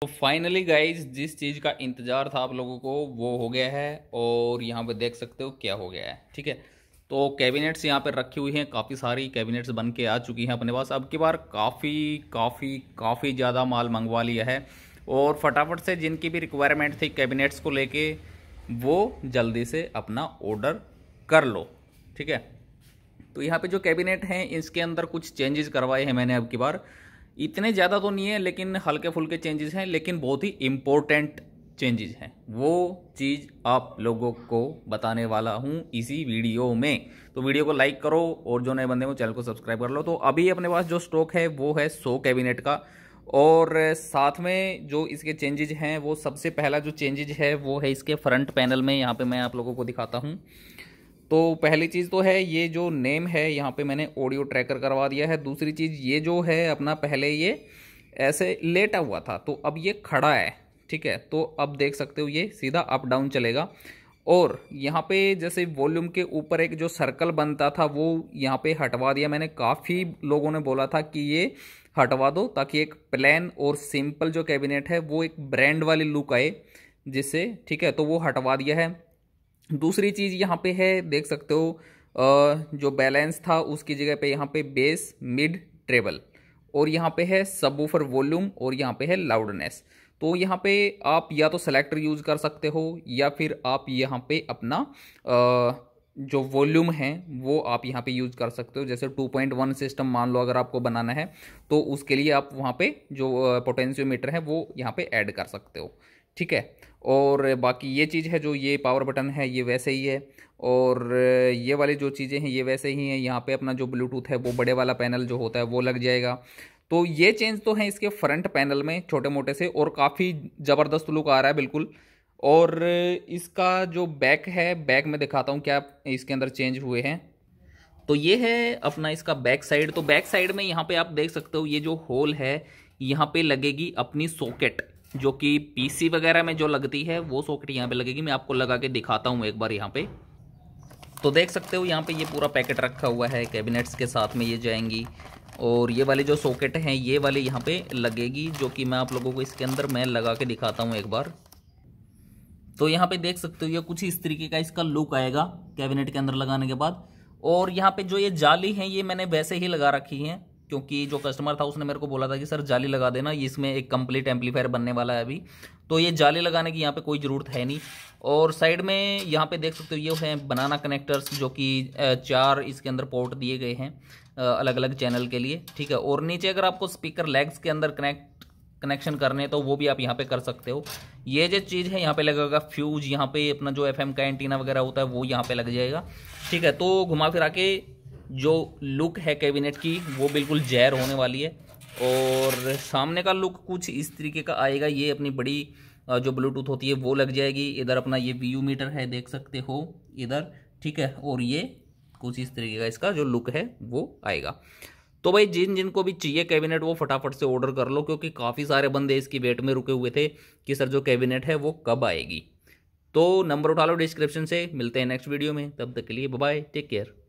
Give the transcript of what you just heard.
तो finally guys जिस चीज़ का इंतज़ार था आप लोगों को वो हो गया है और यहाँ पे देख सकते हो क्या हो गया है ठीक है तो कैबिनेट्स यहाँ पे रखी हुई हैं काफ़ी सारी कैबिनेट्स बन के आ चुकी हैं अपने पास अब की बार काफ़ी काफ़ी काफ़ी ज़्यादा माल मंगवा लिया है और फटाफट से जिनकी भी रिक्वायरमेंट थी कैबिनेट्स को लेके वो जल्दी से अपना ऑर्डर कर लो ठीक है तो यहाँ पे जो कैबिनेट हैं इसके अंदर कुछ चेंजेस करवाए हैं मैंने अब की बार इतने ज़्यादा तो नहीं है लेकिन हल्के फुल्के चेंजेस हैं लेकिन बहुत ही इम्पोर्टेंट चेंजेस हैं वो चीज़ आप लोगों को बताने वाला हूँ इसी वीडियो में तो वीडियो को लाइक करो और जो नए बंदे हो चैनल को सब्सक्राइब कर लो तो अभी अपने पास जो स्टॉक है वो है सो कैबिनेट का और साथ में जो इसके चेंजेज हैं वो सबसे पहला जो चेंजेज है वो है इसके फ्रंट पैनल में यहाँ पर मैं आप लोगों को दिखाता हूँ तो पहली चीज़ तो है ये जो नेम है यहाँ पे मैंने ऑडियो ट्रैकर करवा दिया है दूसरी चीज़ ये जो है अपना पहले ये ऐसे लेटा हुआ था तो अब ये खड़ा है ठीक है तो अब देख सकते हो ये सीधा अप डाउन चलेगा और यहाँ पे जैसे वॉल्यूम के ऊपर एक जो सर्कल बनता था वो यहाँ पे हटवा दिया मैंने काफ़ी लोगों ने बोला था कि ये हटवा दो ताकि एक प्लान और सिंपल जो कैबिनेट है वो एक ब्रांड वाली लुक आए जिससे ठीक है तो वो हटवा दिया है दूसरी चीज़ यहाँ पे है देख सकते हो जो बैलेंस था उसकी जगह पे यहाँ पे बेस मिड ट्रेबल और यहाँ पे है सबवूफर वॉल्यूम और यहाँ पे है लाउडनेस तो यहाँ पे आप या तो सेलेक्टर यूज़ कर सकते हो या फिर आप यहाँ पे अपना आ, जो वॉल्यूम है वो आप यहाँ पे यूज़ कर सकते हो जैसे 2.1 सिस्टम मान लो अगर आपको बनाना है तो उसके लिए आप वहाँ पे जो पोटेंशियोमीटर है वो यहाँ पे ऐड कर सकते हो ठीक है और बाकी ये चीज़ है जो ये पावर बटन है ये वैसे ही है और ये वाली जो चीज़ें हैं ये वैसे ही हैं यहाँ पे अपना जो ब्लूटूथ है वो बड़े वाला पैनल जो होता है वो लग जाएगा तो ये चेंज तो है इसके फ्रंट पैनल में छोटे मोटे से और काफ़ी ज़बरदस्त लुक आ रहा है बिल्कुल और इसका जो बैक है बैक में दिखाता हूँ क्या इसके अंदर चेंज हुए हैं तो ये है अपना इसका बैक साइड तो बैक साइड में यहाँ पर आप देख सकते हो ये जो होल है यहाँ पर लगेगी अपनी सॉकेट जो कि पीसी वगैरह में जो लगती है वो सॉकेट यहाँ पे लगेगी मैं आपको लगा के दिखाता हूँ एक बार यहाँ पे तो देख सकते हो यहाँ पे ये पूरा पैकेट रखा हुआ है कैबिनेट्स के साथ में ये जाएंगी और ये वाली जो सॉकेट हैं ये वाली यहाँ पे लगेगी जो कि मैं आप लोगों को इसके अंदर मैं लगा के दिखाता हूँ एक बार तो यहाँ पे देख सकते हो ये कुछ इस तरीके का इसका लुक आएगा कैबिनेट के अंदर लगाने के बाद और यहाँ पे जो ये जाली है ये मैंने वैसे ही लगा रखी है क्योंकि जो कस्टमर था उसने मेरे को बोला था कि सर जाली लगा देना इसमें एक कंप्लीट एम्पलीफायर बनने वाला है अभी तो ये जाली लगाने की यहाँ पे कोई ज़रूरत है नहीं और साइड में यहाँ पे देख सकते हो ये है बनाना कनेक्टर्स जो कि चार इसके अंदर पोर्ट दिए गए हैं अलग अलग चैनल के लिए ठीक है और नीचे अगर आपको स्पीकर लेग्स के अंदर कनेक्ट कनेक्शन करने तो वो भी आप यहाँ पे कर सकते हो ये जो चीज़ है यहाँ पे लगेगा फ्यूज यहाँ पे अपना जो एफएम का एंटीना वगैरह होता है वो यहाँ पे लग जाएगा ठीक है तो घुमा फिरा के जो लुक है कैबिनेट की वो बिल्कुल जैर होने वाली है और सामने का लुक कुछ इस तरीके का आएगा ये अपनी बड़ी जो ब्लूटूथ होती है वो लग जाएगी इधर अपना ये वी मीटर है देख सकते हो इधर ठीक है और ये कुछ इस तरीके का इसका जो लुक है वो आएगा तो भाई जिन जिनको भी चाहिए कैबिनेट वो फटाफट से ऑर्डर कर लो क्योंकि काफ़ी सारे बंदे इसकी वेट में रुके हुए थे कि सर जो कैबिनेट है वो कब आएगी तो नंबर उठा लो डिस्क्रिप्शन से मिलते हैं नेक्स्ट वीडियो में तब तक के लिए बाय टेक केयर